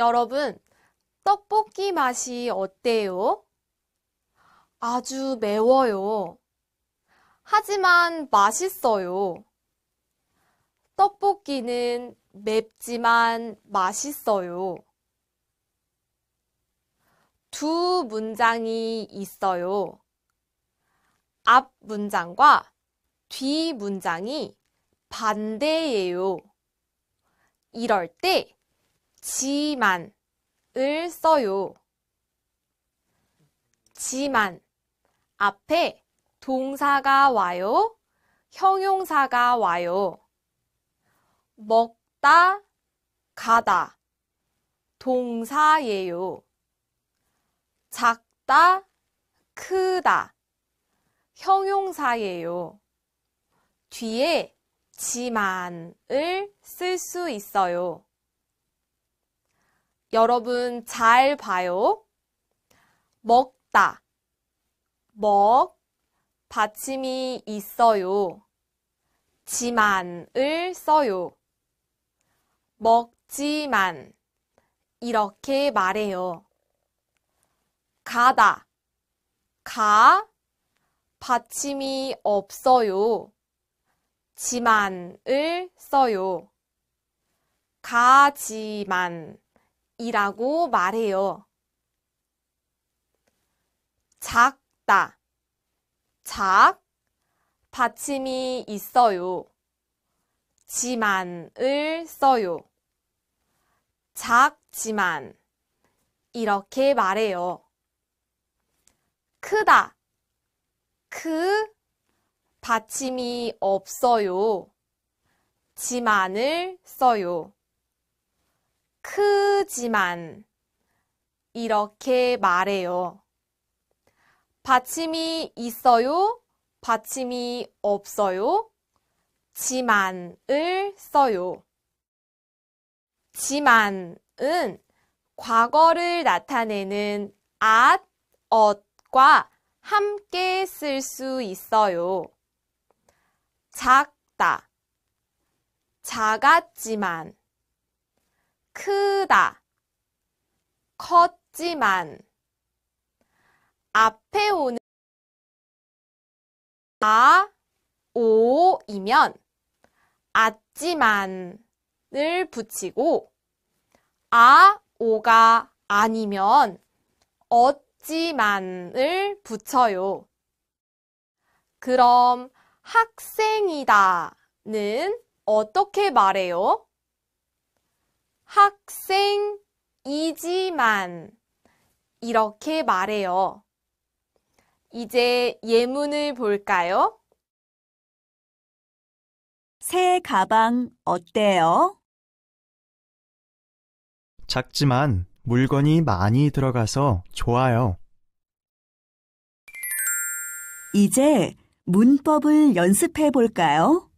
여러분, 떡볶이 맛이 어때요? 아주 매워요. 하지만 맛있어요. 떡볶이는 맵지만 맛있어요. 두 문장이 있어요. 앞 문장과 뒤 문장이 반대예요. 이럴 때 지만을 써요. 지만 앞에 동사가 와요. 형용사가 와요. 먹다, 가다. 동사예요. 작다, 크다. 형용사예요. 뒤에 지만을 쓸 수 있어요. 여러분 잘 봐요. 먹다. 먹 받침이 있어요. 지만을 써요. 먹지만 이렇게 말해요. 가다. 가 받침이 없어요. 지만을 써요. 가지만 이라고 말해요. 작다. 작 받침이 있어요. 지만을 써요. 작지만 이렇게 말해요. 크다. 크 받침이 없어요. 지만을 써요. 하지만 이렇게 말해요. 받침이 있어요? 받침이 없어요? 지만을 써요. 지만은 과거를 나타내는 at, ot과 함께 쓸 수 있어요. 작다, 작았지만, 크다, 컸지만 앞에 오는 아, 오이면 아지만을 붙이고 아, 오가 아니면 어찌만을 붙여요. 그럼 학생이다는 어떻게 말해요? 학생이지 하지만 이렇게 말해요. 이제 예문을 볼까요? 새 가방 어때요? 작지만 물건이 많이 들어가서 좋아요. 이제 문법을 연습해 볼까요?